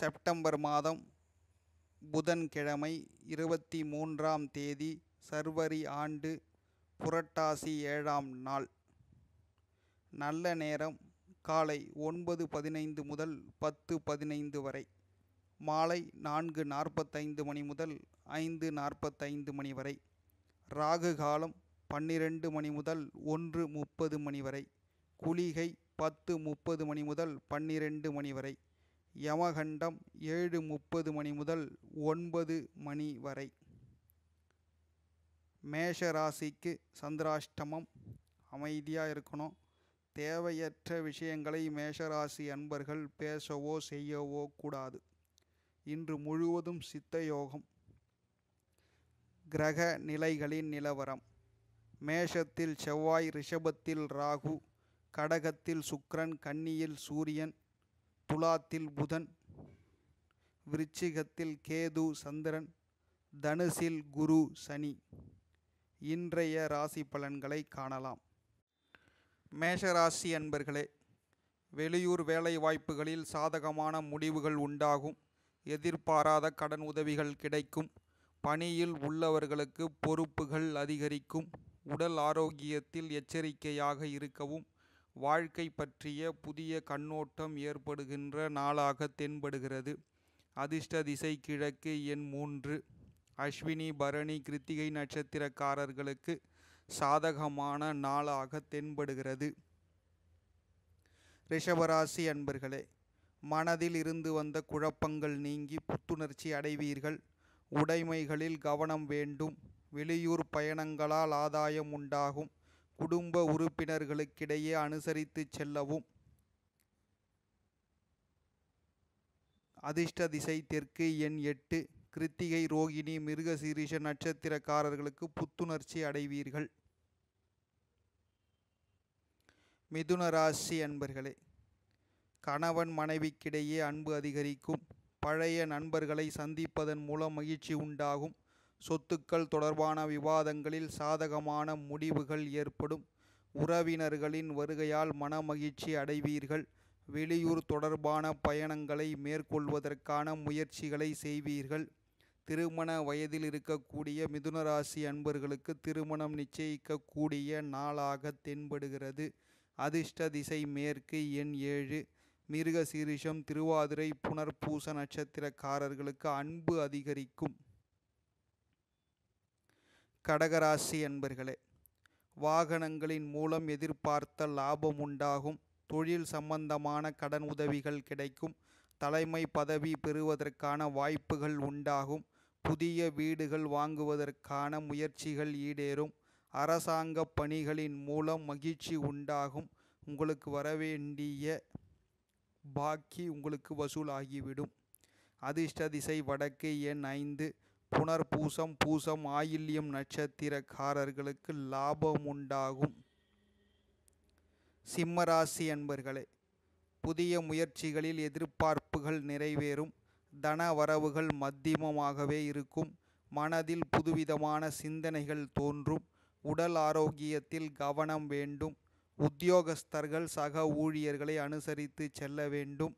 September மாதம் புதன்கிழமை இருபத்தி மூன்றாம் தேதி சர்வரி ஆண்டு புரட்டாசி ஏழாம் நாள் நல்ல நேரம் காலை ஒன்பது பதினைந்து முதல் பத்து பதினைந்து வரை மாலை நான்கு நாற்பத்தைந்து மணி முதல் ஐந்து நாற்பத்தைந்து மணி வரை ராகு காலம் பன்னிரண்டு மணி முதல் ஒன்று முப்பது மணி வரை குளிகை பத்து முப்பது மணி முதல் பன்னிரண்டு மணி வரை யமகண்டம் ஏழு முப்பது மணி முதல் ஒன்பது மணி வரை மேஷ ராசிக்கு சந்திராஷ்டமம் அமைதியாக இருக்கணும் தேவையற்ற விஷயங்களை மேஷராசி அன்பர்கள் பேசவோ செய்யவோ கூடாது இன்று முழுவதும் சித்த யோகம் கிரக நிலைகளின் நிலவரம் மேஷத்தில் செவ்வாய் ரிஷபத்தில் ராகு கடகத்தில் சுக்ரன் கன்னியில் சூரியன் துலாத்தில் புதன் விருச்சிகத்தில் கேது சந்திரன் தனுசில் குரு சனி இன்றைய ராசி பலன்களை காணலாம் மேஷராசி அன்பர்களே வெளியூர் வேலை வாய்ப்புகளில் சாதகமான முடிவுகள் உண்டாகும் எதிர்பாராத கடன் உதவிகள் கிடைக்கும் பணியில் உள்ளவர்களுக்கு பொறுப்புகள் அதிகரிக்கும் உடல் ஆரோக்கியத்தில் எச்சரிக்கையாக இருக்கவும் வாழ்க்கை பற்றிய புதிய கண்ணோட்டம் ஏற்படுகின்ற நாளாக தென்படுகிறது அதிர்ஷ்ட திசை கிழக்கு எண் மூன்று அஸ்வினி பரணி கிருத்திகை நட்சத்திரக்காரர்களுக்கு சாதகமான நாளாக தென்படுகிறது ரிஷபராசி அன்பர்களே மனதில் இருந்து வந்த குழப்பங்கள் நீங்கி புத்துணர்ச்சி அடைவீர்கள் உடைமைகளில் கவனம் வேண்டும் வெளியூர் பயணங்களால் ஆதாயம் உண்டாகும் குடும்ப உறுப்பினர்களுக்கிடையே அனுசரித்து செல்லவும் அதிர்ஷ்ட திசை தெற்கு எண் எட்டு கிருத்திகை ரோகிணி மிருகசீரிஷ நட்சத்திரக்காரர்களுக்கு புத்துணர்ச்சி அடைவீர்கள் மிதுன ராசி அன்பர்களே கணவன் மனைவிக்கிடையே அன்பு அதிகரிக்கும் பழைய நண்பர்களை சந்திப்பதன் மூலம் மகிழ்ச்சி உண்டாகும் சொத்துக்கள் தொடர்பான விவாதங்களில் சாதகமான முடிவுகள் ஏற்படும் உறவினர்களின் வருகையால் மனமகிழ்ச்சி அடைவீர்கள் வெளியூர் தொடர்பான பயணங்களை மேற்கொள்வதற்கான முயற்சிகளை செய்வீர்கள் திருமண வயதில் இருக்கக்கூடிய மிதுனராசி அன்பர்களுக்கு திருமணம் நிச்சயிக்கக்கூடிய நாளாக தென்படுகிறது அதிர்ஷ்ட திசை மேற்கு எண் ஏழு மிருகசீரிஷம் திருவாதிரை புனர்பூச நட்சத்திரக்காரர்களுக்கு அன்பு அதிகரிக்கும் கடகராசி என்பர்களே வாகனங்களின் மூலம் எதிர்பார்த்த லாபம் உண்டாகும் தொழில் சம்பந்தமான கடன் உதவிகள் கிடைக்கும் தலைமை பதவி பெறுவதற்கான வாய்ப்புகள் உண்டாகும் புதிய வீடுகள் வாங்குவதற்கான முயற்சிகள் ஈடேறும் அரசாங்க பணிகளின் மூலம் மகிழ்ச்சி உண்டாகும் உங்களுக்கு வரவேண்டிய பாக்கி உங்களுக்கு வசூலாகிவிடும் அதிர்ஷ்ட திசை வடக்கு எண் ஐந்து புனர்பூசம் பூசம் ஆயில்யம் நட்சத்திரக்காரர்களுக்கு லாபம் உண்டாகும் சிம்மராசி அன்பர்களே புதிய முயற்சிகளில் எதிர்பார்ப்புகள் நிறைவேறும் தன வரவுகள் மத்தியமமாகவே இருக்கும் மனதில் புதுவிதமான சிந்தனைகள் தோன்றும் உடல் ஆரோக்கியத்தில் கவனம் வேண்டும் உத்தியோகஸ்தர்கள் சக ஊழியர்களை அனுசரித்து செல்ல வேண்டும்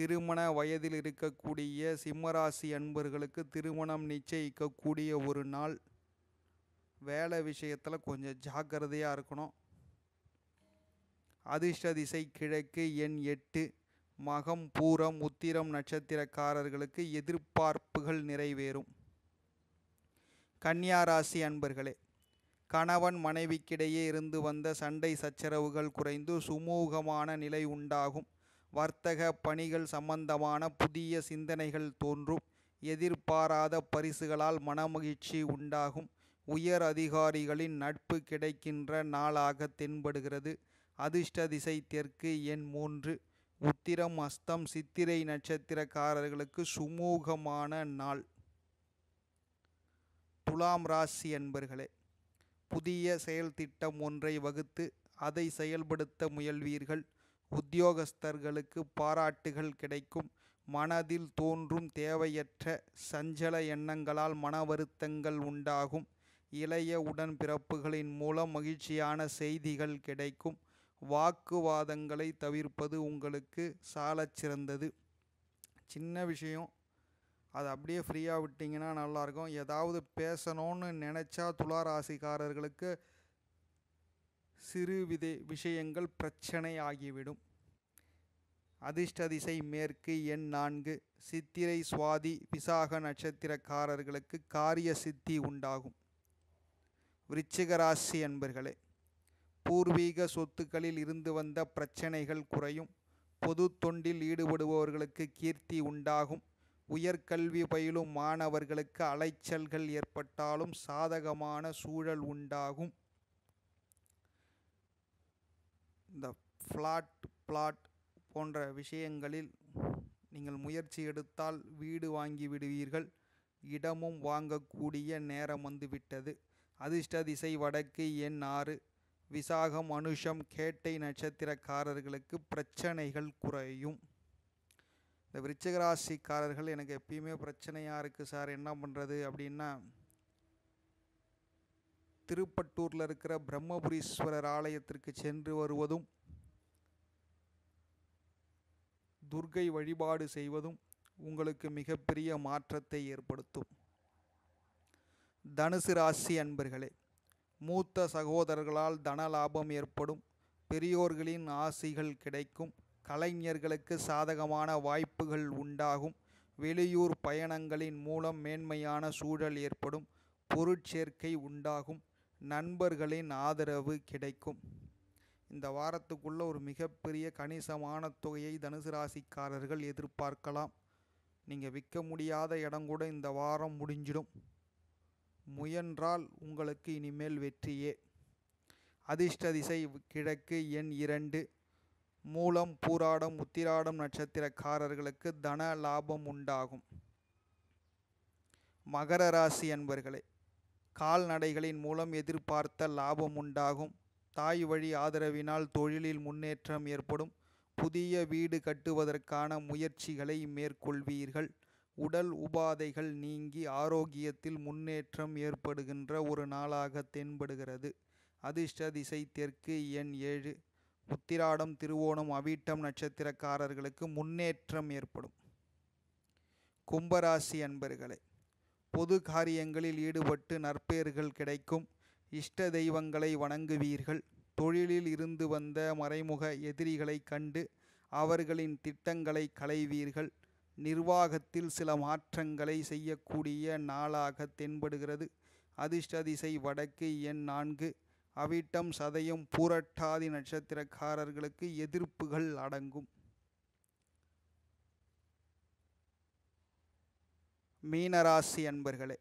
திருமண வயதில் இருக்கக்கூடிய சிம்மராசி அன்பர்களுக்கு திருமணம் நிச்சயிக்கக்கூடிய ஒரு நாள் வேலை விஷயத்தில் கொஞ்சம் ஜாக்கிரதையாக இருக்கணும் அதிர்ஷ்ட திசை கிழக்கு எண் எட்டு மகம் பூரம் உத்திரம் நட்சத்திரக்காரர்களுக்கு எதிர்பார்ப்புகள் நிறைவேறும் கன்னியாராசி அன்பர்களே கணவன் மனைவிக்கிடையே இருந்து வந்த சண்டை சச்சரவுகள் குறைந்து சுமூகமான நிலை உண்டாகும் வர்த்தக பணிகள் சம்பந்தமான புதிய சிந்தனைகள் தோன்றும் எதிர்பாராத பரிசுகளால் மனமகிழ்ச்சி உண்டாகும் உயர் அதிகாரிகளின் நட்பு கிடைக்கின்ற நாளாக தென்படுகிறது அதிர்ஷ்ட திசை தெற்கு எண் மூன்று உத்திரம் அஸ்தம் சித்திரை நட்சத்திரக்காரர்களுக்கு சுமூகமான நாள் துலாம் ராசி என்பர்களே புதிய செயல்திட்டம் ஒன்றை வகுத்து அதை செயல்படுத்த முயல்வீர்கள் உத்தியோகஸ்தர்களுக்கு பாராட்டுகள் கிடைக்கும் மனதில் தோன்றும் தேவையற்ற சஞ்சல எண்ணங்களால் மன வருத்தங்கள் உண்டாகும் இளைய உடன்பிறப்புகளின் மூலம் மகிழ்ச்சியான செய்திகள் கிடைக்கும் வாக்குவாதங்களை தவிர்ப்பது உங்களுக்கு சால சிறந்தது சின்ன விஷயம் அது அப்படியே ஃப்ரீயாக விட்டிங்கன்னா நல்லாயிருக்கும் ஏதாவது பேசணும்னு நினச்சா துளாராசிக்காரர்களுக்கு சிறு விதை விஷயங்கள் பிரச்சனை ஆகிவிடும் அதிர்ஷ்டதிசை மேற்கு எண் நான்கு சித்திரை சுவாதி விசாக நட்சத்திரக்காரர்களுக்கு காரிய சித்தி உண்டாகும் விருச்சிகராசி என்பர்களே பூர்வீக சொத்துக்களில் இருந்து வந்த பிரச்சனைகள் குறையும் பொது தொண்டில் ஈடுபடுபவர்களுக்கு கீர்த்தி உண்டாகும் உயர்கல்வி பயிலும் மாணவர்களுக்கு அலைச்சல்கள் ஏற்பட்டாலும் சாதகமான சூழல் உண்டாகும் இந்த ஃப்ளாட் பிளாட் போன்ற விஷயங்களில் நீங்கள் முயற்சி எடுத்தால் வீடு வாங்கி விடுவீர்கள் இடமும் வாங்கக்கூடிய நேரம் வந்துவிட்டது அதிர்ஷ்ட திசை வடக்கு எண் ஆறு விசாகம் அனுஷம் கேட்டை நட்சத்திரக்காரர்களுக்கு பிரச்சனைகள் குறையும் இந்த விருச்சிகராசிக்காரர்கள் எனக்கு எப்பயுமே பிரச்சனையாக இருக்குது சார் என்ன பண்ணுறது அப்படின்னா திருப்பட்டூரில் இருக்கிற பிரம்மபுரீஸ்வரர் ஆலயத்திற்கு சென்று வருவதும் துர்கை வழிபாடு செய்வதும் உங்களுக்கு மிகப்பெரிய மாற்றத்தை ஏற்படுத்தும் தனுசு ராசி அன்பர்களே மூத்த சகோதரர்களால் தன லாபம் ஏற்படும் பெரியோர்களின் ஆசிகள் கிடைக்கும் கலைஞர்களுக்கு சாதகமான வாய்ப்புகள் உண்டாகும் வெளியூர் பயணங்களின் மூலம் மேன்மையான சூழல் ஏற்படும் பொருட்சேர்க்கை உண்டாகும் நண்பர்களின் ஆதரவு கிடைக்கும் இந்த வாரத்துக்குள்ள ஒரு மிகப்பெரிய கணிசமான தொகையை தனுசு ராசிக்காரர்கள் எதிர்பார்க்கலாம் நீங்கள் விற்க முடியாத இடம் கூட இந்த வாரம் முடிஞ்சிடும் முயன்றால் உங்களுக்கு இனிமேல் வெற்றியே அதிர்ஷ்ட திசை கிழக்கு எண் இரண்டு மூலம் பூராடம் உத்திராடம் நட்சத்திரக்காரர்களுக்கு தன லாபம் உண்டாகும் மகர ராசி அன்பர்களே கால்நடைகளின் மூலம் எதிர்பார்த்த லாபம் உண்டாகும் தாய் வழி ஆதரவினால் தொழிலில் முன்னேற்றம் ஏற்படும் புதிய வீடு கட்டுவதற்கான முயற்சிகளை மேற்கொள்வீர்கள் உடல் உபாதைகள் நீங்கி ஆரோக்கியத்தில் முன்னேற்றம் ஏற்படுகின்ற ஒரு நாளாக தென்படுகிறது அதிர்ஷ்ட திசை தெற்கு எண் ஏழு உத்திராடம் திருவோணம் அவிட்டம் நட்சத்திரக்காரர்களுக்கு முன்னேற்றம் ஏற்படும் கும்பராசி அன்பர்களே பொது காரியங்களில் ஈடுபட்டு நற்பெயர்கள் கிடைக்கும் இஷ்ட தெய்வங்களை வணங்குவீர்கள் தொழிலில் இருந்து வந்த மறைமுக எதிரிகளை கண்டு அவர்களின் திட்டங்களை களைவீர்கள் நிர்வாகத்தில் சில மாற்றங்களை செய்யக்கூடிய நாளாக தென்படுகிறது அதிர்ஷ்டதிசை வடக்கு எண் நான்கு அவிட்டம் சதயம் பூரட்டாதி நட்சத்திரக்காரர்களுக்கு எதிர்ப்புகள் அடங்கும் மீனராசி அன்பர்களே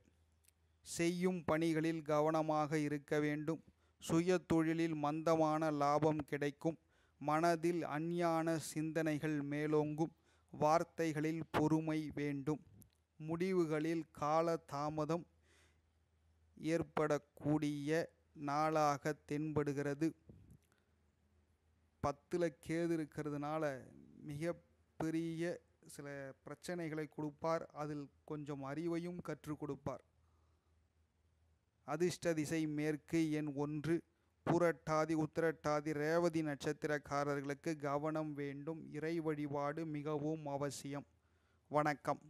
செய்யும் பணிகளில் கவனமாக இருக்க வேண்டும் சுய தொழிலில் மந்தமான லாபம் கிடைக்கும் மனதில் அஞ்ஞான சிந்தனைகள் மேலோங்கும் வார்த்தைகளில் பொறுமை வேண்டும் முடிவுகளில் கால தாமதம் ஏற்படக்கூடிய நாளாக தென்படுகிறது பத்தில் கேது இருக்கிறதுனால பெரிய சில பிரச்சனைகளை கொடுப்பார் அதில் கொஞ்சம் அறிவையும் கற்றுக் கொடுப்பார் அதிர்ஷ்ட திசை மேற்கு எண் ஒன்று பூரட்டாதி உத்திரட்டாதி ரேவதி நட்சத்திரக்காரர்களுக்கு கவனம் வேண்டும் இறை வழிபாடு மிகவும் அவசியம் வணக்கம்